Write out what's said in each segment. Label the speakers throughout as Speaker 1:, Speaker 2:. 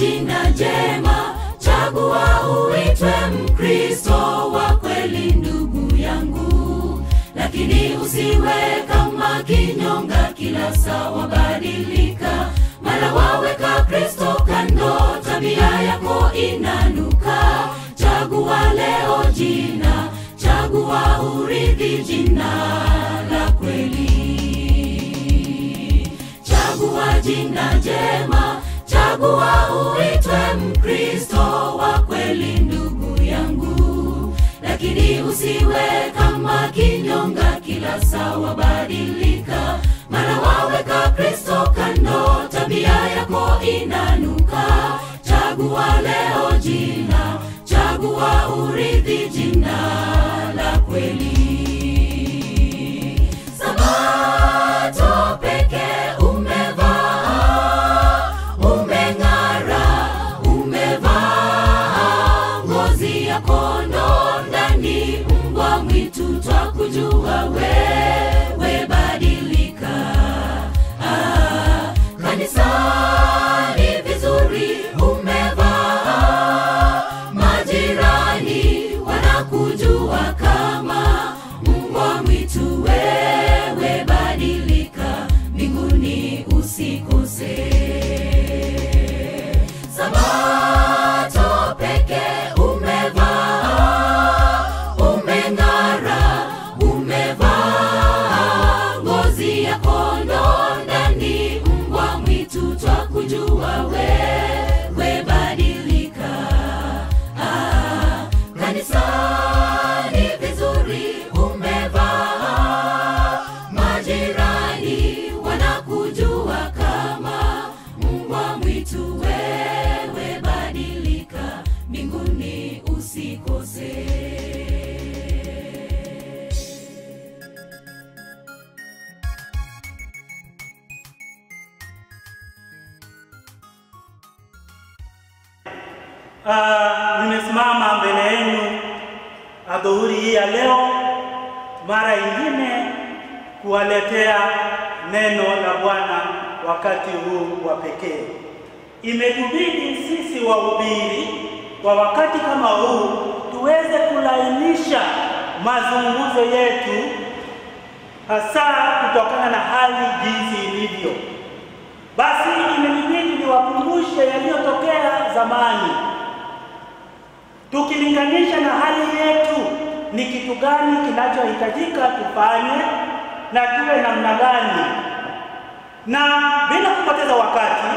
Speaker 1: jina jema, chagua uitwe Mkristo wa kweli, ndugu yangu, lakini usiwe kama kinyonga, kila saa wabadilika, mara waweka Kristo kando, tabia yako inanuka. Chagua leo jina, chagua urithi jina la kweli, chagua jina jema Chagua uitwe Mkristo wa kweli, ndugu yangu, lakini usiwe kama kinyonga, kila saa wabadilika, mara waweka Kristo kando, tabia yako inanuka. Chagua leo jina, chagua urithi, jina la kweli.
Speaker 2: adhuhuri hii ya leo, mara ingine kuwaletea neno la Bwana wakati huu wa pekee. Imetubidi sisi wahubiri kwa wakati kama huu tuweze kulainisha mazungumzo yetu, hasa kutokana na hali jinsi ilivyo. Basi imenibidi niwakumbushe yaliyotokea zamani Tukilinganisha na hali yetu, ni kitu gani kinachohitajika tufanye na tuwe namna gani? Na bila kupoteza wakati,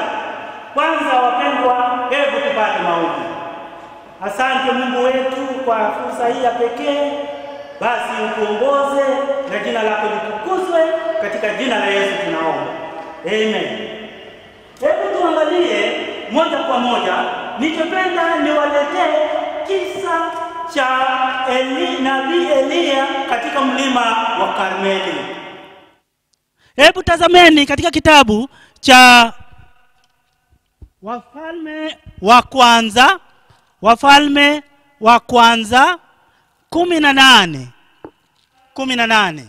Speaker 2: kwanza wapendwa, hebu tupate maombi. Asante Mungu wetu kwa fursa hii ya pekee, basi utuongoze na jina lako litukuzwe, katika jina la Yesu tunaomba, amen. Hebu tuangalie moja kwa moja, nichopenda niwaletee kisa cha Eli, nabii Eliya katika mlima wa Karmeli. Hebu tazameni katika kitabu cha Wafalme wa kwanza, Wafalme wa kwanza kumi na nane kumi na nane.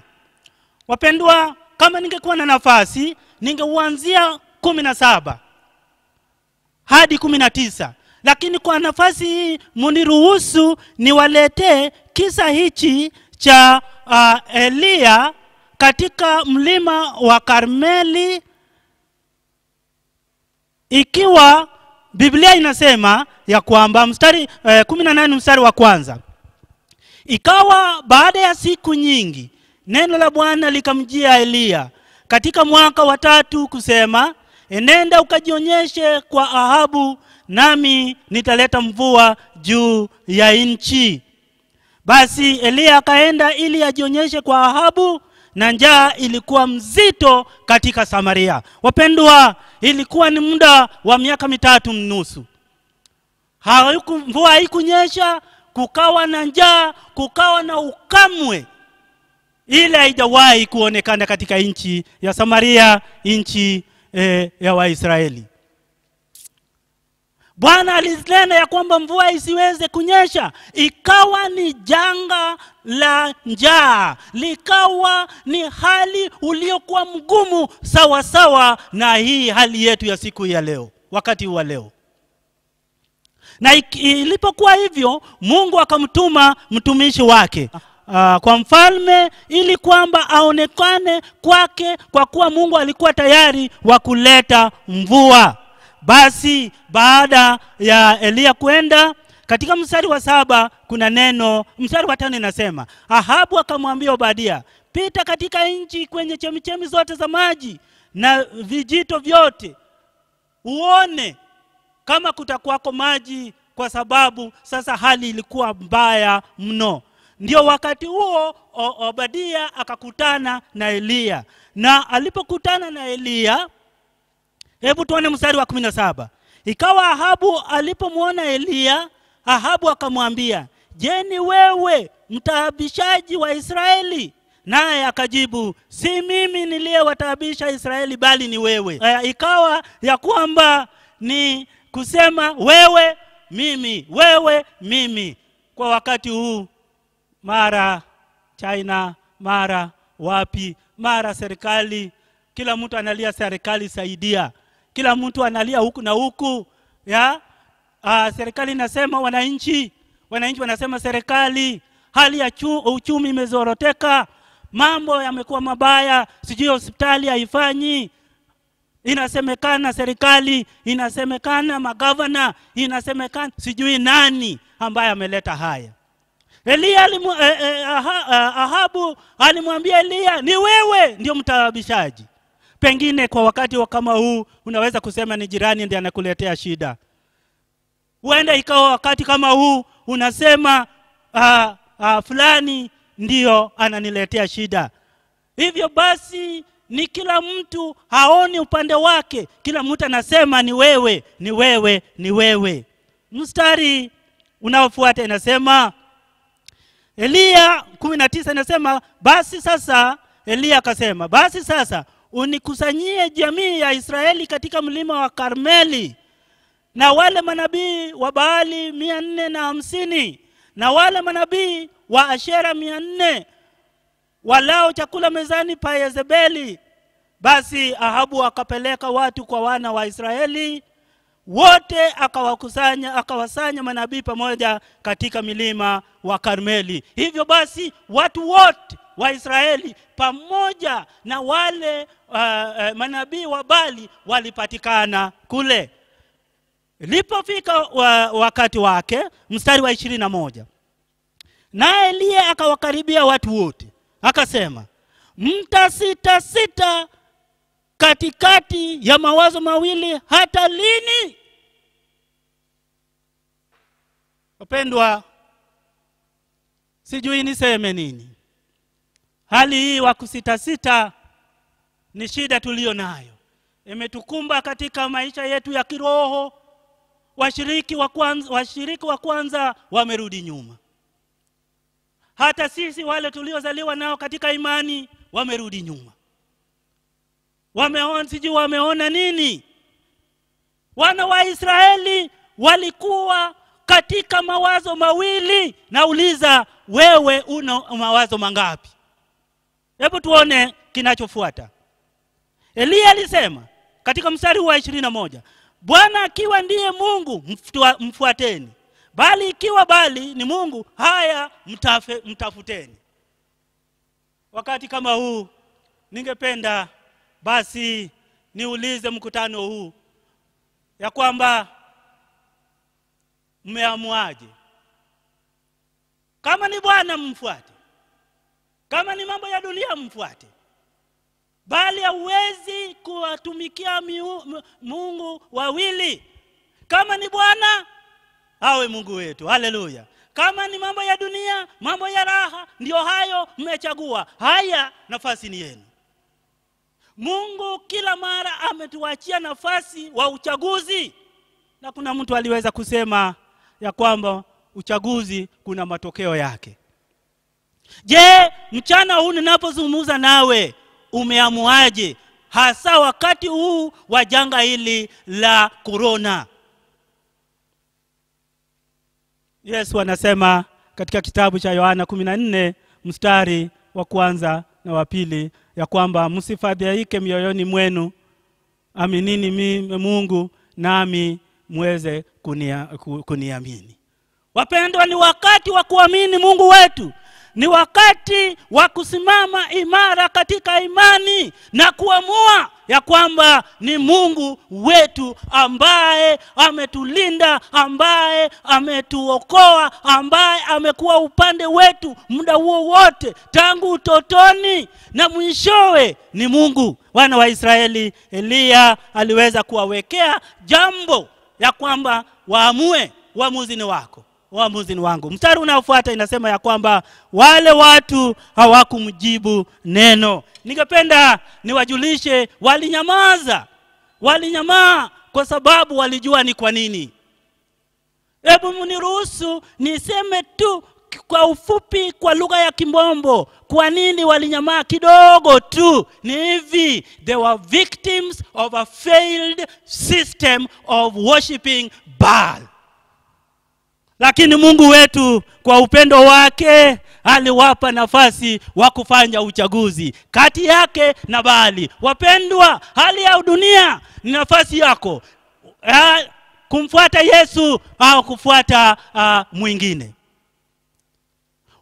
Speaker 2: Wapendwa, kama ningekuwa na nafasi ningeuanzia kumi na saba hadi kumi na tisa lakini kwa nafasi hii muniruhusu niwaletee kisa hichi cha uh, Elia katika mlima wa Karmeli, ikiwa Biblia inasema ya kwamba mstari eh, kumi na nane mstari wa kwanza ikawa baada ya siku nyingi neno la Bwana likamjia Eliya katika mwaka wa tatu kusema, enenda ukajionyeshe kwa Ahabu nami nitaleta mvua juu ya nchi. Basi Eliya akaenda ili ajionyeshe kwa Ahabu na njaa ilikuwa mzito katika Samaria. Wapendwa, ilikuwa ni muda wa miaka mitatu mnusu. Haiku, mvua haikunyesha, kukawa na njaa, kukawa na ukamwe. Ile haijawahi kuonekana katika nchi ya Samaria, nchi eh, ya Waisraeli. Bwana alinena ya kwamba mvua isiweze kunyesha, ikawa ni janga la njaa, likawa ni hali uliokuwa mgumu sawa sawa na hii hali yetu ya siku ya leo, wakati wa leo. Na ilipokuwa hivyo, Mungu akamtuma mtumishi wake uh, kwa mfalme ili kwamba aonekane kwake, kwa kuwa Mungu alikuwa tayari wa kuleta mvua basi baada ya Eliya kwenda katika mstari wa saba kuna neno, mstari wa tano inasema Ahabu akamwambia Obadia, pita katika nchi kwenye chemichemi zote za maji na vijito vyote, uone kama kutakuwako maji, kwa sababu sasa hali ilikuwa mbaya mno. Ndio wakati huo Obadia akakutana na Eliya, na alipokutana na Eliya hebu tuone mstari wa kumi na saba ikawa ahabu alipomwona eliya ahabu akamwambia je ni wewe mtaabishaji wa israeli naye akajibu si mimi niliyewataabisha israeli bali ni wewe e, ikawa ya kwamba ni kusema wewe mimi wewe mimi kwa wakati huu mara china mara wapi mara serikali kila mtu analia serikali saidia kila mtu analia huku na huku ya uh, serikali inasema wananchi wananchi wanasema serikali hali ya chu, uchumi imezoroteka mambo yamekuwa mabaya sijui hospitali haifanyi inasemekana serikali inasemekana magavana inasemekana sijui nani ambaye ameleta haya elia alimu, eh, eh, eh, Ahabu alimwambia Eliya, ni wewe ndio mtawabishaji Pengine kwa wakati wa kama huu unaweza kusema ni jirani ndiye anakuletea shida. Huenda ikawa wakati kama huu unasema uh, uh, fulani ndiyo ananiletea shida. Hivyo basi ni kila mtu haoni upande wake, kila mtu anasema ni wewe, ni wewe, ni wewe. Mstari unaofuata inasema Eliya kumi na tisa inasema basi sasa Eliya akasema, basi sasa unikusanyie jamii ya Israeli katika mlima wa Karmeli na wale manabii wa Baali mia nne na hamsini na wale manabii wa Ashera mia nne walao chakula mezani pa Yezebeli. Basi Ahabu akapeleka watu kwa wana wa Israeli wote akawakusanya akawasanya manabii pamoja katika milima wa Karmeli. Hivyo basi watu wote Waisraeli pamoja na wale uh, uh, manabii wa Bali walipatikana kule. Ilipofika wa, wakati wake, mstari wa ishirini na moja na Eliya akawakaribia watu wote akasema, sita katikati ya mawazo mawili hata lini? Wapendwa, sijui niseme nini hali hii wa kusitasita ni shida tuliyo nayo imetukumba katika maisha yetu ya kiroho washiriki wa kwanza washiriki wa kwanza wamerudi nyuma hata sisi wale tuliozaliwa nao katika imani wamerudi nyuma wameona siji wameona nini wana wa Israeli walikuwa katika mawazo mawili nauliza wewe una mawazo mangapi Hebu tuone kinachofuata. Eliya alisema katika mstari wa ishirini na moja Bwana akiwa ndiye Mungu mfuateni, bali ikiwa bali ni mungu, haya mtafe, mtafuteni. Wakati kama huu, ningependa basi niulize mkutano huu ya kwamba mmeamuaje? Kama ni Bwana mfuate, kama ni mambo ya dunia mfuate bali hauwezi kuwatumikia Mungu wawili kama ni Bwana awe Mungu wetu haleluya kama ni mambo ya dunia mambo ya raha ndiyo hayo mmechagua haya nafasi ni yenu Mungu kila mara ametuachia nafasi wa uchaguzi na kuna mtu aliweza kusema ya kwamba uchaguzi kuna matokeo yake je mchana huu ninapozungumza nawe umeamuaje hasa wakati huu wa janga hili la korona yesu anasema katika kitabu cha yohana 14 mstari wa kwanza na wa pili ya kwamba msifadhaike mioyoni mwenu aminini mimi mungu nami mweze kunia, kuniamini wapendwa ni wakati wa kuamini mungu wetu ni wakati wa kusimama imara katika imani na kuamua ya kwamba ni Mungu wetu ambaye ametulinda, ambaye ametuokoa, ambaye amekuwa upande wetu muda huo wote tangu utotoni na mwishowe ni Mungu. Wana wa Israeli, Eliya aliweza kuwawekea jambo ya kwamba waamue, uamuzi ni wako uamuzi wangu. Mstari unaofuata inasema ya kwamba wale watu hawakumjibu neno. Ningependa niwajulishe, walinyamaza, walinyamaa kwa sababu walijua ni kwa nini. Hebu mniruhusu niseme tu kwa ufupi, kwa lugha ya Kimbombo, kwa nini walinyamaa kidogo tu? Ni hivi, they were victims of a failed system of worshiping Baal lakini mungu wetu kwa upendo wake aliwapa nafasi wa kufanya uchaguzi kati yake na baali wapendwa hali ya dunia ni nafasi yako ha, kumfuata yesu au kufuata uh, mwingine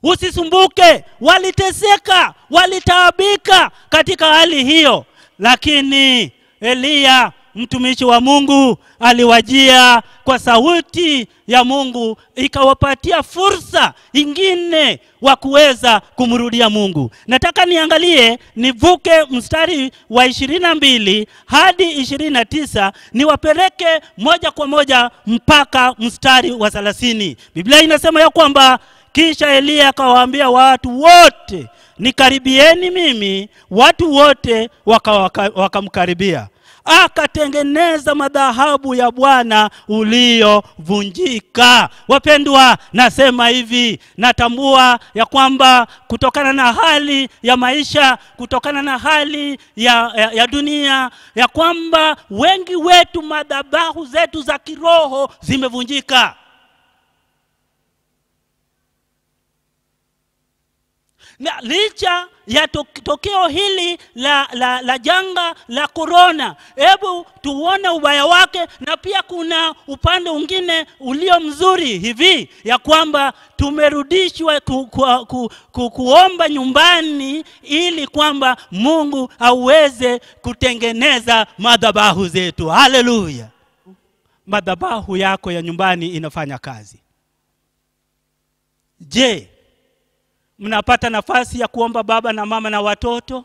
Speaker 2: usisumbuke waliteseka walitaabika katika hali hiyo lakini eliya mtumishi wa Mungu aliwajia kwa sauti ya Mungu, ikawapatia fursa ingine wa kuweza kumrudia Mungu. Nataka niangalie, nivuke mstari wa ishirini na mbili hadi ishirini na tisa niwapeleke moja kwa moja mpaka mstari wa thelathini. Biblia inasema ya kwamba kisha Eliya akawaambia watu wote, nikaribieni mimi. Watu wote wakamkaribia waka akatengeneza madhahabu ya Bwana uliovunjika Wapendwa, nasema hivi, natambua ya kwamba kutokana na hali ya maisha, kutokana na hali ya, ya, ya dunia, ya kwamba wengi wetu madhabahu zetu za kiroho zimevunjika na licha ya tokeo hili la, la, la janga la korona, hebu tuone ubaya wake, na pia kuna upande mwingine ulio mzuri hivi ya kwamba tumerudishwa ku, ku, ku, ku, kuomba nyumbani ili kwamba Mungu aweze kutengeneza madhabahu zetu. Haleluya! madhabahu yako ya nyumbani inafanya kazi. Je, mnapata nafasi ya kuomba baba na mama na watoto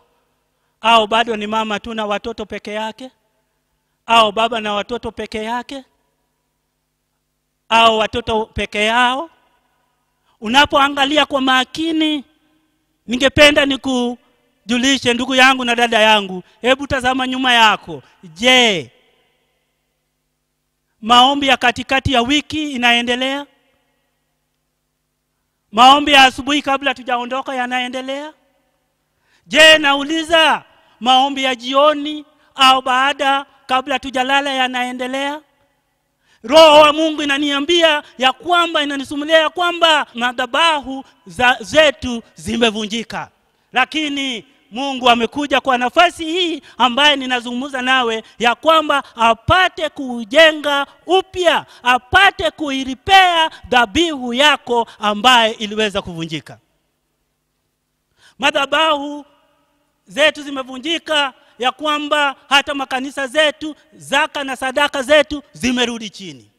Speaker 2: au bado ni mama tu na watoto peke yake au baba na watoto peke yake au watoto peke yao unapoangalia kwa makini ningependa nikujulishe ndugu yangu na dada yangu hebu tazama nyuma yako je maombi ya katikati ya wiki inaendelea maombi ya asubuhi kabla tujaondoka yanaendelea je nauliza maombi ya jioni au baada kabla tujalala yanaendelea roho wa mungu inaniambia ya kwamba inanisumulia ya kwamba madhabahu zetu zimevunjika lakini mungu amekuja kwa nafasi hii ambaye ninazungumza nawe ya kwamba apate kuujenga upya apate kuiripea dhabihu yako ambaye iliweza kuvunjika madhabahu zetu zimevunjika ya kwamba hata makanisa zetu zaka na sadaka zetu zimerudi chini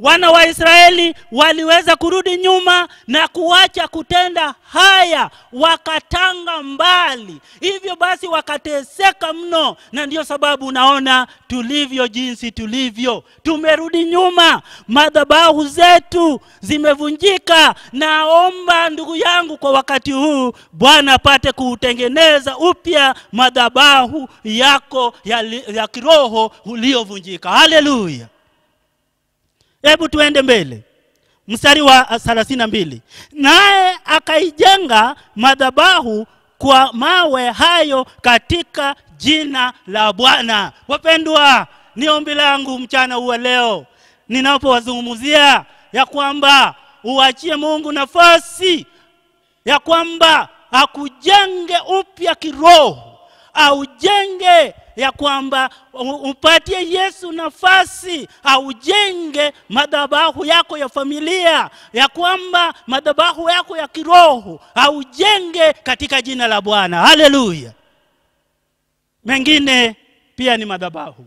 Speaker 2: wana wa Israeli waliweza kurudi nyuma na kuacha kutenda haya, wakatanga mbali. Hivyo basi wakateseka mno, na ndiyo sababu unaona tulivyo jinsi tulivyo. Tumerudi nyuma, madhabahu zetu zimevunjika. Naomba ndugu yangu, kwa wakati huu Bwana apate kuutengeneza upya madhabahu yako ya, ya kiroho uliyovunjika. Haleluya! hebu tuende mbele mstari wa mbili naye akaijenga madhabahu kwa mawe hayo katika jina la Bwana. Wapendwa, ni ombi langu mchana huwa leo ninapowazungumzia ya kwamba uachie Mungu nafasi ya kwamba akujenge upya kiroho aujenge ya kwamba upatie Yesu nafasi aujenge madhabahu yako ya familia, ya kwamba madhabahu yako ya kiroho aujenge katika jina la Bwana. Haleluya! Mengine pia ni madhabahu.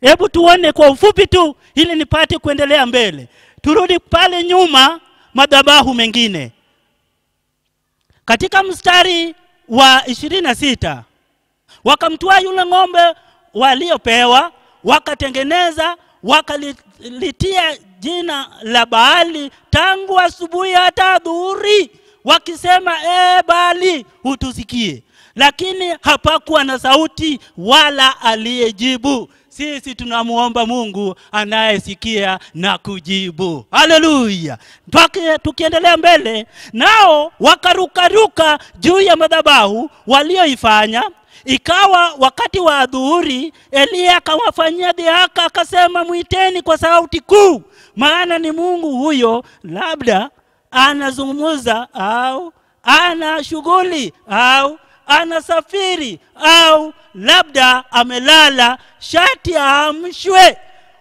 Speaker 2: Hebu tuone kwa ufupi tu, ili nipate kuendelea mbele. Turudi pale nyuma, madhabahu mengine katika mstari wa sita Wakamtoa yule ng'ombe waliopewa, wakatengeneza, wakalitia jina la Baali tangu asubuhi hata dhuhuri, wakisema e, Baali, utusikie. Lakini hapakuwa na sauti wala aliyejibu. Sisi tunamuomba Mungu anayesikia na kujibu. Haleluya! Tukiendelea mbele, nao wakarukaruka juu ya madhabahu walioifanya Ikawa wakati wa adhuhuri, Eliya akawafanyia dhihaka, akasema, mwiteni kwa sauti kuu, maana ni Mungu huyo, labda anazungumza au ana shughuli au anasafiri au labda amelala, shati aamshwe.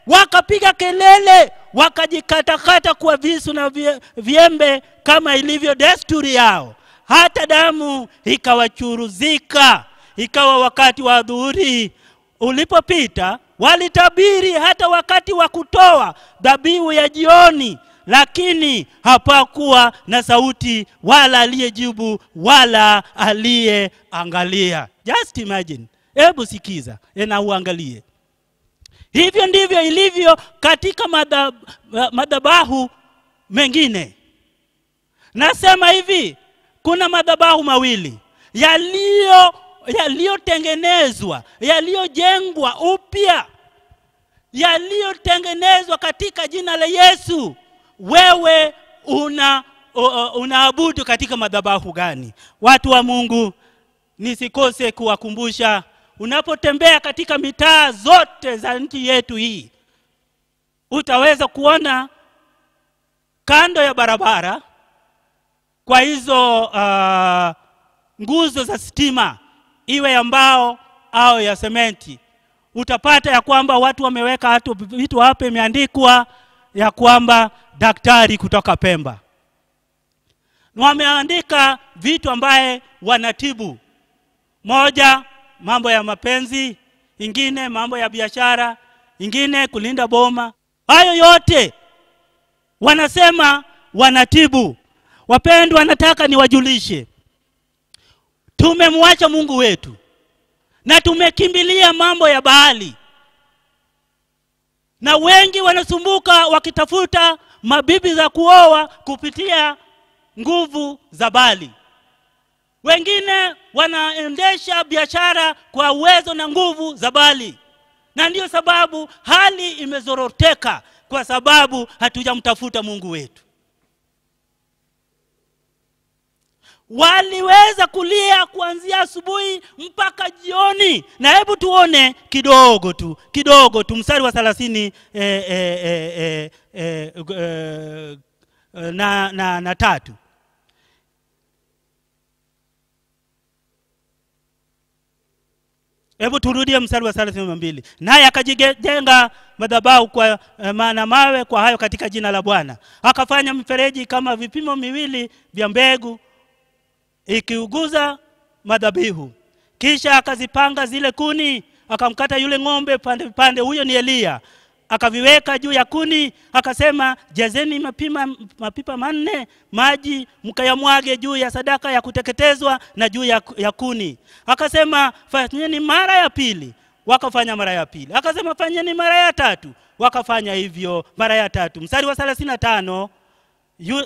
Speaker 2: Wakapiga kelele, wakajikatakata kwa visu na vyembe kama ilivyo desturi yao, hata damu ikawachuruzika ikawa wakati wa dhuhuri ulipopita walitabiri hata wakati wa kutoa dhabihu ya jioni lakini hapakuwa na sauti wala aliyejibu wala aliyeangalia just imagine hebu sikiza na uangalie hivyo ndivyo ilivyo katika madhabahu mengine nasema hivi kuna madhabahu mawili yaliyo yaliyotengenezwa, yaliyojengwa upya, yaliyotengenezwa katika jina la Yesu, wewe una unaabudu katika madhabahu gani? Watu wa Mungu, nisikose kuwakumbusha unapotembea katika mitaa zote za nchi yetu hii, utaweza kuona kando ya barabara kwa hizo uh, nguzo za stima iwe ya mbao au ya sementi utapata ya kwamba watu wameweka hatu vitu hapa imeandikwa ya kwamba daktari kutoka Pemba wameandika vitu ambaye wanatibu moja mambo ya mapenzi ingine mambo ya biashara ingine kulinda boma hayo yote wanasema wanatibu wapendwa nataka niwajulishe tumemwacha mungu wetu na tumekimbilia mambo ya baali na wengi wanasumbuka wakitafuta mabibi za kuoa kupitia nguvu za bali wengine wanaendesha biashara kwa uwezo na nguvu za bali na ndiyo sababu hali imezoroteka kwa sababu hatujamtafuta mungu wetu waliweza kulia kuanzia asubuhi mpaka jioni na hebu tuone kidogo tu kidogo tu mstari wa thelathini e, e, e, e, e, na, na, na tatu hebu turudie mstari wa thelathini na mbili naye akajijenga madhabahu kwa e, maana mawe kwa hayo katika jina la bwana akafanya mfereji kama vipimo miwili vya mbegu ikiuguza madhabihu kisha akazipanga zile kuni akamkata yule ng'ombe pande pande huyo ni Eliya akaviweka juu ya kuni akasema jazeni mapima, mapipa manne maji mkayamwage juu ya sadaka ya kuteketezwa na juu ya, ya kuni akasema fanyeni mara ya pili wakafanya mara ya pili akasema fanyeni mara ya tatu wakafanya hivyo mara ya tatu mstari wa 35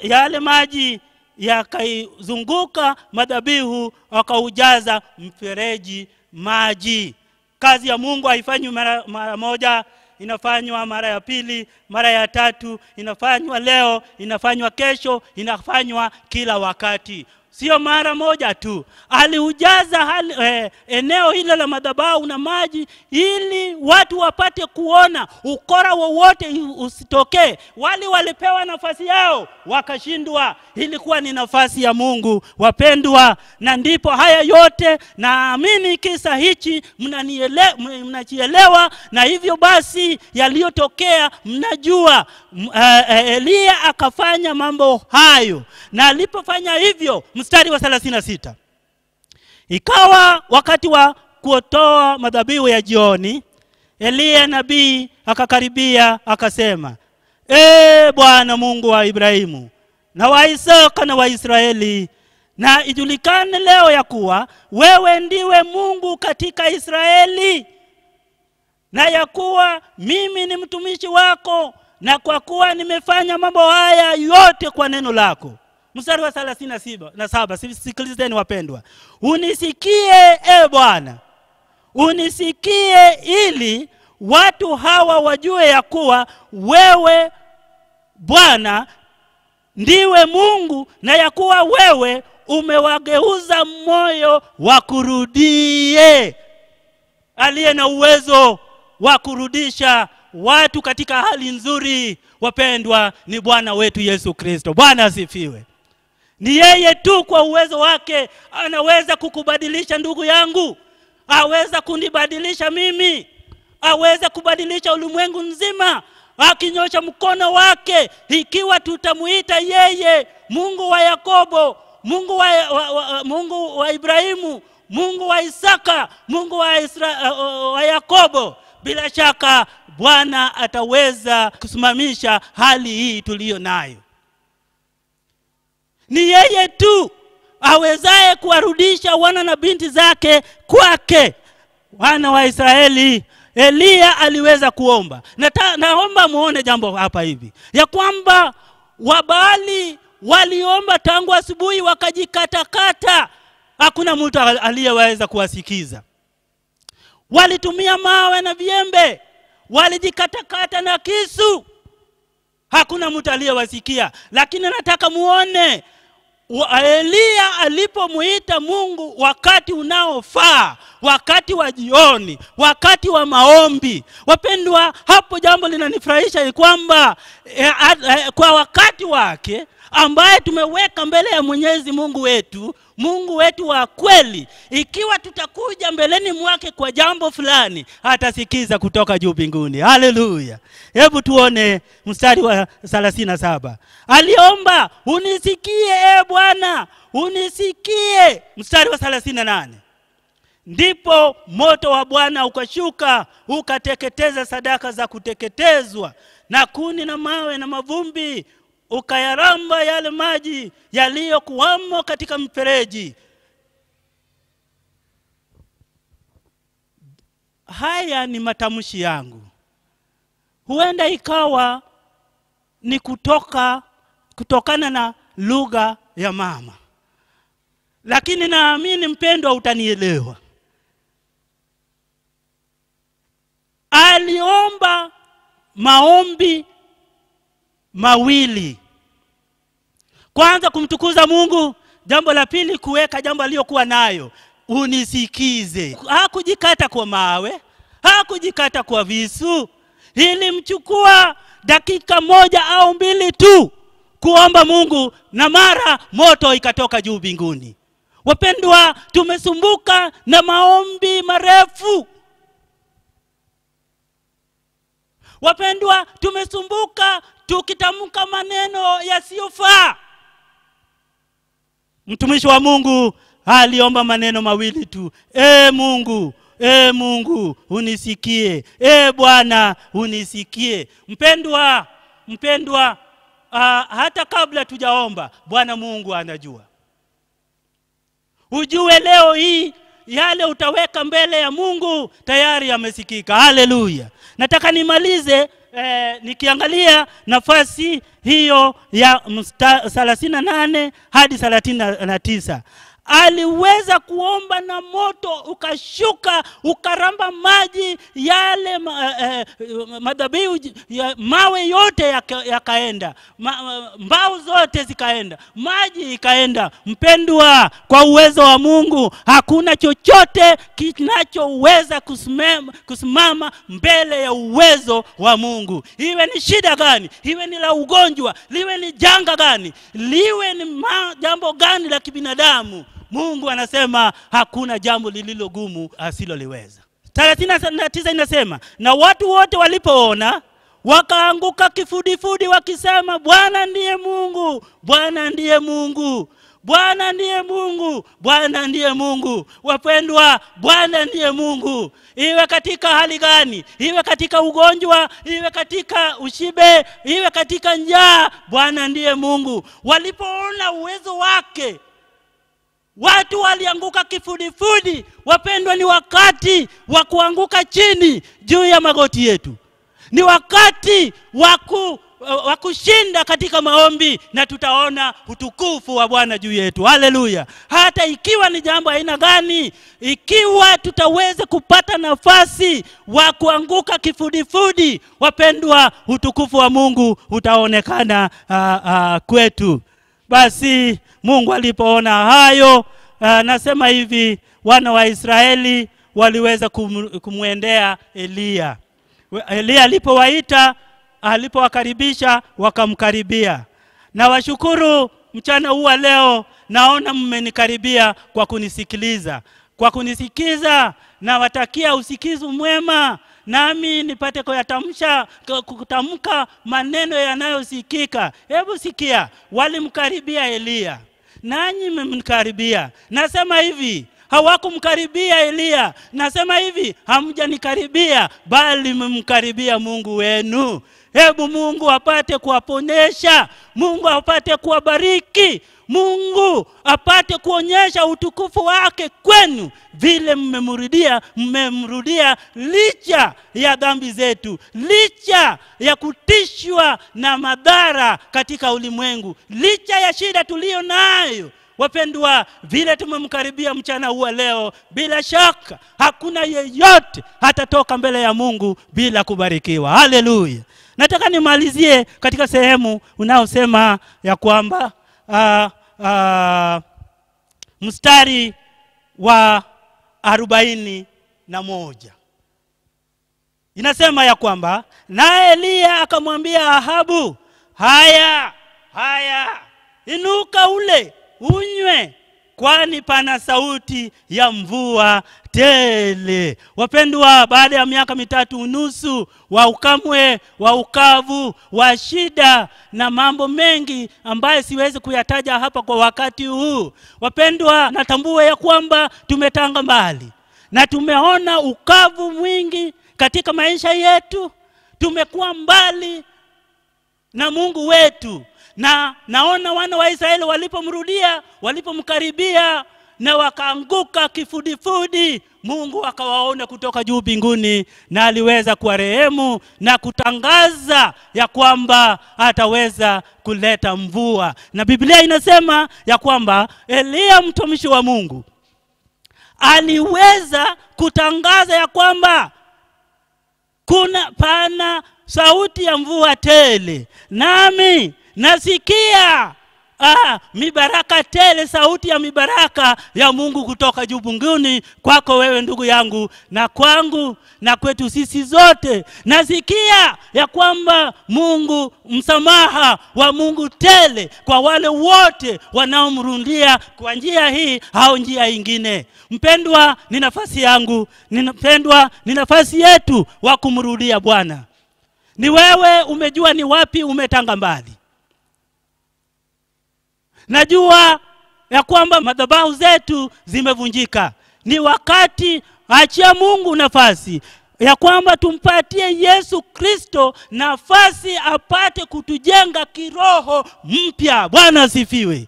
Speaker 2: yale maji yakaizunguka madhabihu wakaujaza mfereji maji kazi ya Mungu haifanywi mara, mara moja inafanywa mara ya pili mara ya tatu inafanywa leo inafanywa kesho inafanywa kila wakati sio mara moja tu. Aliujaza hali, eh, eneo hilo la madhabahu na maji ili watu wapate kuona, ukora wowote usitokee. Wale walipewa nafasi yao wakashindwa. Ilikuwa ni nafasi ya Mungu, wapendwa, na ndipo haya yote naamini kisa hichi mnachielewa, na hivyo basi yaliyotokea mnajua. Uh, eh, eh, Eliya akafanya mambo hayo, na alipofanya hivyo mstari wa 36 ikawa wakati wa kuotoa madhabihu ya jioni Eliya nabii akakaribia akasema e Bwana Mungu wa Ibrahimu na wa Isaka na wa Israeli na ijulikane leo ya kuwa wewe ndiwe Mungu katika Israeli na ya kuwa mimi ni mtumishi wako na kwa kuwa nimefanya mambo haya yote kwa neno lako mstari wa thelathini na saba sikilizeni wapendwa unisikie e bwana unisikie ili watu hawa wajue ya kuwa wewe bwana ndiwe mungu na ya kuwa wewe umewageuza moyo wa kurudie aliye na uwezo wa kurudisha watu katika hali nzuri wapendwa ni bwana wetu yesu kristo bwana asifiwe ni yeye tu kwa uwezo wake anaweza kukubadilisha ndugu yangu aweza kunibadilisha mimi aweza kubadilisha ulimwengu nzima akinyosha mkono wake ikiwa tutamuita yeye Mungu wa Yakobo Mungu wa, wa, wa, Mungu wa Ibrahimu Mungu wa Isaka Mungu wa, Isra, wa Yakobo bila shaka Bwana ataweza kusimamisha hali hii tuliyo nayo ni yeye tu awezaye kuwarudisha wana na binti zake kwake, wana wa Israeli. Eliya aliweza kuomba. Nata, naomba muone jambo hapa hivi ya kwamba Wabaali waliomba tangu asubuhi wakajikatakata, hakuna mtu aliyeweza kuwasikiza. Walitumia mawe na viembe, walijikatakata na kisu, hakuna mtu aliyewasikia. Lakini nataka muone Eliya alipomuita Mungu wakati unaofaa, wakati wa jioni, wakati wa maombi. Wapendwa, hapo jambo linanifurahisha ni kwamba e, e, kwa wakati wake ambaye tumeweka mbele ya Mwenyezi Mungu wetu Mungu wetu wa kweli, ikiwa tutakuja mbeleni mwake kwa jambo fulani, atasikiza kutoka juu mbinguni. Haleluya! Hebu tuone mstari wa thelathini na saba. Aliomba, unisikie e Bwana, unisikie. Mstari wa thelathini na nane Ndipo moto wa Bwana ukashuka ukateketeza sadaka za kuteketezwa na kuni na mawe na mavumbi ukayaramba yale maji yaliyokuwamo katika mfereji haya ni matamshi yangu huenda ikawa ni kutoka kutokana na lugha ya mama lakini naamini mpendwa utanielewa aliomba maombi mawili kwanza kumtukuza mungu jambo la pili kuweka jambo aliyokuwa nayo unisikize hakujikata kwa mawe hakujikata kwa visu ilimchukua dakika moja au mbili tu kuomba mungu na mara moto ikatoka juu mbinguni wapendwa tumesumbuka na maombi marefu wapendwa tumesumbuka tukitamka maneno yasiyofaa mtumishi wa mungu aliomba maneno mawili tu e mungu e mungu unisikie e bwana unisikie mpendwa mpendwa uh, hata kabla tujaomba bwana mungu anajua ujue leo hii yale utaweka mbele ya mungu tayari yamesikika haleluya nataka nimalize eh, nikiangalia nafasi hiyo ya 38 hadi 39 aliweza kuomba na moto ukashuka ukaramba maji yale ma, eh, eh madhabihu ya, mawe yote yakaenda ya ma, eh, mbao zote zikaenda maji ikaenda mpendwa kwa uwezo wa mungu hakuna chochote kinachoweza kusimama, kusimama mbele ya uwezo wa mungu iwe ni shida gani iwe ni la ugonjwa liwe ni janga gani liwe ni ma, jambo gani la kibinadamu Mungu anasema hakuna jambo lililo gumu asiloliweza. 39 inasema na watu wote walipoona wakaanguka kifudifudi wakisema, Bwana ndiye Mungu, Bwana ndiye Mungu, Bwana ndiye Mungu, Bwana ndiye Mungu. Wapendwa, Bwana ndiye Mungu, iwe katika hali gani, iwe katika ugonjwa, iwe katika ushibe, iwe katika njaa, Bwana ndiye Mungu. Walipoona uwezo wake Watu walianguka kifudifudi, wapendwa, ni wakati wa kuanguka chini juu ya magoti yetu. Ni wakati waku wa kushinda katika maombi na tutaona utukufu wa Bwana juu yetu. Haleluya! Hata ikiwa ni jambo aina gani, ikiwa tutaweza kupata nafasi wa kuanguka kifudifudi, wapendwa, utukufu wa Mungu utaonekana a, ah, a, ah, kwetu. Basi Mungu alipoona hayo, uh, nasema hivi, wana wa Israeli waliweza kumwendea Eliya. Eliya alipowaita, alipowakaribisha, wakamkaribia. Na washukuru mchana huu wa leo, naona mmenikaribia kwa kunisikiliza, kwa kunisikiza. Nawatakia usikizu mwema nami nipate kuyatamsha kutamka maneno yanayosikika. Hebu sikia, walimkaribia Eliya, nanyi mmemkaribia. Nasema hivi hawakumkaribia Eliya, nasema hivi hamjanikaribia, bali mmemkaribia Mungu wenu. Hebu Mungu apate kuwaponesha, Mungu apate kuwabariki, Mungu apate kuonyesha utukufu wake kwenu, vile mmemrudia, mmemrudia licha ya dhambi zetu, licha ya kutishwa na madhara katika ulimwengu, licha ya shida tuliyo nayo. Wapendwa, vile tumemkaribia mchana huu leo, bila shaka hakuna yeyote hatatoka mbele ya Mungu bila kubarikiwa. Haleluya! Nataka nimalizie katika sehemu unaosema ya kwamba uh, uh, mstari wa arobaini na moja inasema ya kwamba naye Eliya akamwambia Ahabu, haya haya, inuka ule unywe kwani pana sauti ya mvua tele. Wapendwa, baada ya miaka mitatu unusu wa ukamwe, wa ukavu, wa shida na mambo mengi ambayo siwezi kuyataja hapa kwa wakati huu, wapendwa, natambua ya kwamba tumetanga mbali na tumeona ukavu mwingi katika maisha yetu, tumekuwa mbali na Mungu wetu na naona wana wa Israeli walipomrudia, walipomkaribia na wakaanguka kifudifudi, Mungu akawaona kutoka juu mbinguni, na aliweza kuwarehemu na kutangaza ya kwamba ataweza kuleta mvua. Na Biblia inasema ya kwamba Eliya mtumishi wa Mungu aliweza kutangaza ya kwamba kuna pana sauti ya mvua tele, nami nasikia ah, mibaraka tele, sauti ya mibaraka ya Mungu kutoka juu mbinguni kwako wewe ndugu yangu na kwangu na kwetu sisi zote. Nasikia ya kwamba Mungu, msamaha wa Mungu tele kwa wale wote wanaomrundia kwa njia hii au njia ingine. Mpendwa, ni nafasi yangu, mpendwa ni nafasi yetu wa kumrudia Bwana. Ni wewe umejua ni wapi umetanga mbali najua ya kwamba madhabahu zetu zimevunjika ni wakati achia mungu nafasi ya kwamba tumpatie Yesu Kristo nafasi apate kutujenga kiroho mpya. Bwana asifiwe.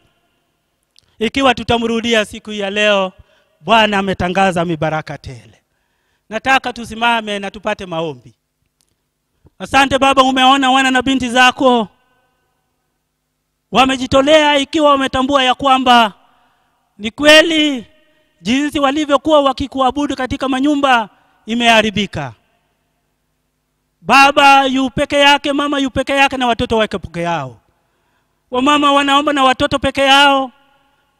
Speaker 2: Ikiwa tutamrudia siku ya leo, Bwana ametangaza mibaraka tele. Nataka tusimame na tupate maombi. Asante Baba, umeona wana na binti zako wamejitolea ikiwa wametambua ya kwamba ni kweli jinsi walivyokuwa wakikuabudu katika manyumba imeharibika baba yu peke yake mama yu peke yake na watoto wake peke yao wamama wanaomba na watoto peke yao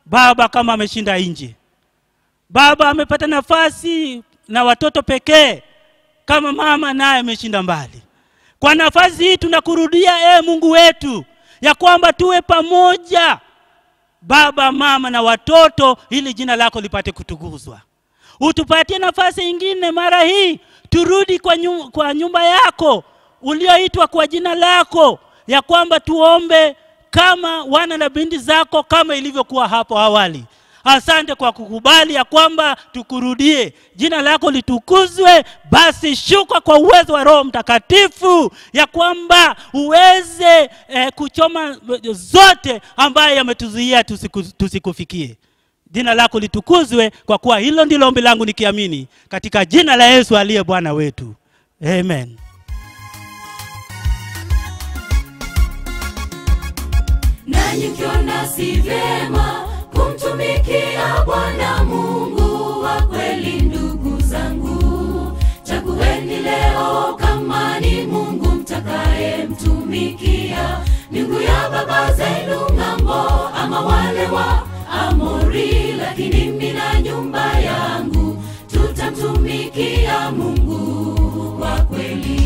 Speaker 2: baba kama ameshinda nje baba amepata nafasi na watoto pekee kama mama naye ameshinda mbali kwa nafasi hii tunakurudia e Mungu wetu ya kwamba tuwe pamoja baba mama na watoto ili jina lako lipate kutuguzwa utupatie nafasi ingine mara hii turudi kwa, nyum, kwa nyumba yako ulioitwa kwa jina lako ya kwamba tuombe kama wana na binti zako kama ilivyokuwa hapo awali Asante kwa kukubali ya kwamba tukurudie, jina lako litukuzwe. Basi shuka kwa uwezo wa Roho Mtakatifu ya kwamba uweze eh, kuchoma eh, zote ambayo yametuzuia tusiku, tusikufikie. Jina lako litukuzwe, kwa kuwa hilo ndilo ombi langu nikiamini, katika jina la Yesu aliye Bwana wetu, amen.
Speaker 1: Nanyi mkiona si vyema kumtumikia Bwana Mungu wa kweli, ndugu zangu, chagueni leo kama ni Mungu mtakayemtumikia, miungu ya baba zenu ng'ambo, ama wale wa Amori, lakini mimi na nyumba yangu tutamtumikia Mungu wa kweli.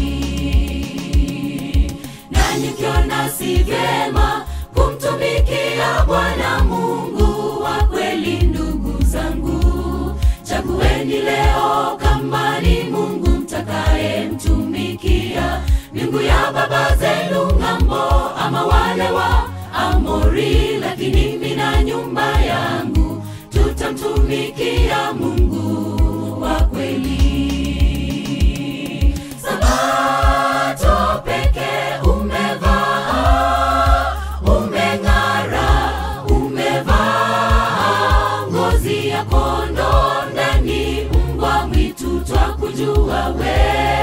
Speaker 1: Na si vyema kumtumikia Bwana Mungu Jipendeni leo kama ni Mungu mtakayemtumikia, miungu ya baba zenu ng'ambo, ama wale wa Amori, lakini mimi na nyumba yangu tutamtumikia Mungu. away.